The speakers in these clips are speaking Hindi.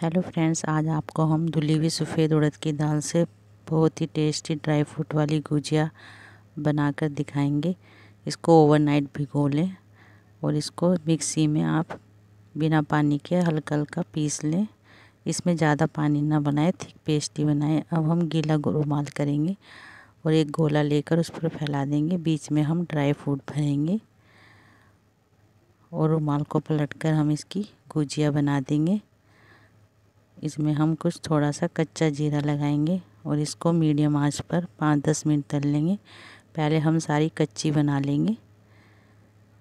हेलो फ्रेंड्स आज आपको हम धुली हुई सफ़ेद उड़द की दाल से बहुत ही टेस्टी ड्राई फ्रूट वाली गुजिया बनाकर दिखाएंगे इसको ओवरनाइट भिगो लें और इसको मिक्सी में आप बिना पानी के हल्का हल्का पीस लें इसमें ज़्यादा पानी ना बनाए थिक पेस्टी बनाए अब हम गीला रुमाल करेंगे और एक गोला लेकर उस पर फैला देंगे बीच में हम ड्राई फ्रूट भरेंगे और रुमाल को पलटकर हम इसकी गुजिया बना देंगे इसमें हम कुछ थोड़ा सा कच्चा जीरा लगाएंगे और इसको मीडियम आंच पर पाँच दस मिनट तल लेंगे पहले हम सारी कच्ची बना लेंगे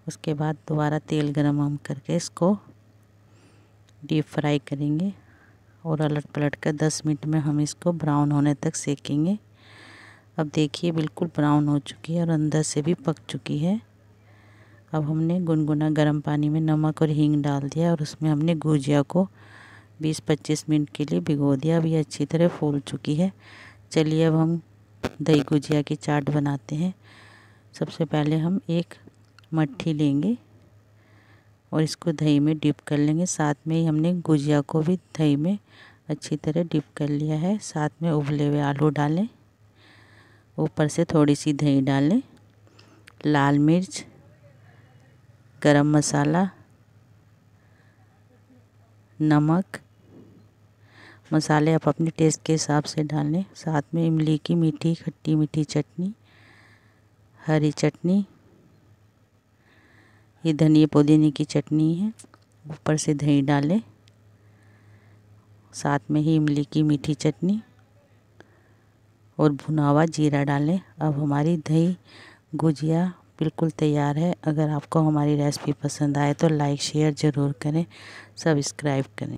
उसके बाद दोबारा तेल गरम हम करके इसको डीप फ्राई करेंगे और अलट पलट कर दस मिनट में हम इसको ब्राउन होने तक सेकेंगे अब देखिए बिल्कुल ब्राउन हो चुकी है और अंदर से भी पक चुकी है अब हमने गुनगुना गर्म पानी में नमक और हींग डाल दिया और उसमें हमने गुजिया को 20-25 मिनट के लिए भिगो दिया अभी अच्छी तरह फूल चुकी है चलिए अब हम दही गुजिया की चाट बनाते हैं सबसे पहले हम एक मट्ठी लेंगे और इसको दही में डिप कर लेंगे साथ में ही हमने गुजिया को भी दही में अच्छी तरह डिप कर लिया है साथ में उबले हुए आलू डालें ऊपर से थोड़ी सी दही डालें लाल मिर्च गरम मसाला नमक मसाले आप अपने टेस्ट के हिसाब से डाल लें साथ में इमली की मीठी खट्टी मीठी चटनी हरी चटनी ये धनिया पुदीने की चटनी है ऊपर से दही डालें साथ में ही इमली की मीठी चटनी और भुना हुआ जीरा डालें अब हमारी दही गुजिया बिल्कुल तैयार है अगर आपको हमारी रेसिपी पसंद आए तो लाइक शेयर ज़रूर करें सब्सक्राइब करें